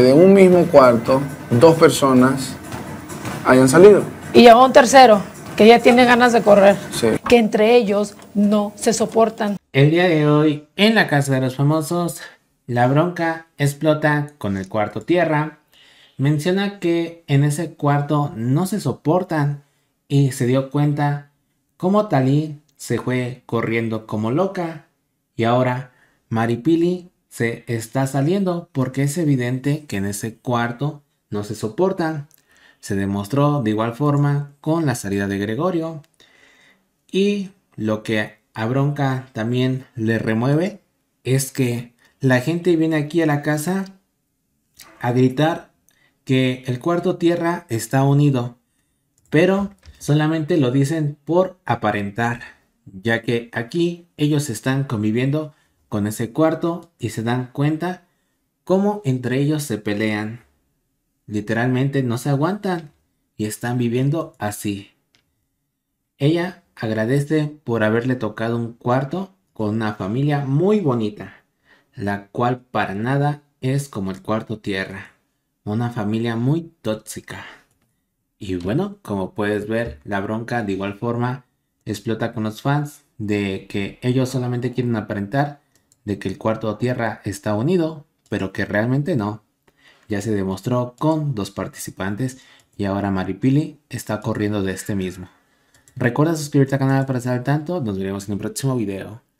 de un mismo cuarto dos personas hayan salido. Y llegó un tercero, que ya tiene ganas de correr. Que entre ellos no se soportan. El día de hoy, en la Casa de los Famosos, la bronca explota con el cuarto tierra. Menciona que en ese cuarto no se soportan y se dio cuenta cómo Talí se fue corriendo como loca y ahora Maripili se está saliendo porque es evidente que en ese cuarto no se soportan. Se demostró de igual forma con la salida de Gregorio. Y lo que a Bronca también le remueve es que la gente viene aquí a la casa a gritar que el cuarto tierra está unido. Pero solamente lo dicen por aparentar, ya que aquí ellos están conviviendo con ese cuarto y se dan cuenta cómo entre ellos se pelean. Literalmente no se aguantan y están viviendo así. Ella agradece por haberle tocado un cuarto con una familia muy bonita, la cual para nada es como el cuarto tierra, una familia muy tóxica. Y bueno, como puedes ver, la bronca de igual forma explota con los fans de que ellos solamente quieren aparentar de que el cuarto tierra está unido, pero que realmente no. Ya se demostró con dos participantes y ahora Maripili está corriendo de este mismo. Recuerda suscribirte al canal para estar al tanto, nos veremos en un próximo video.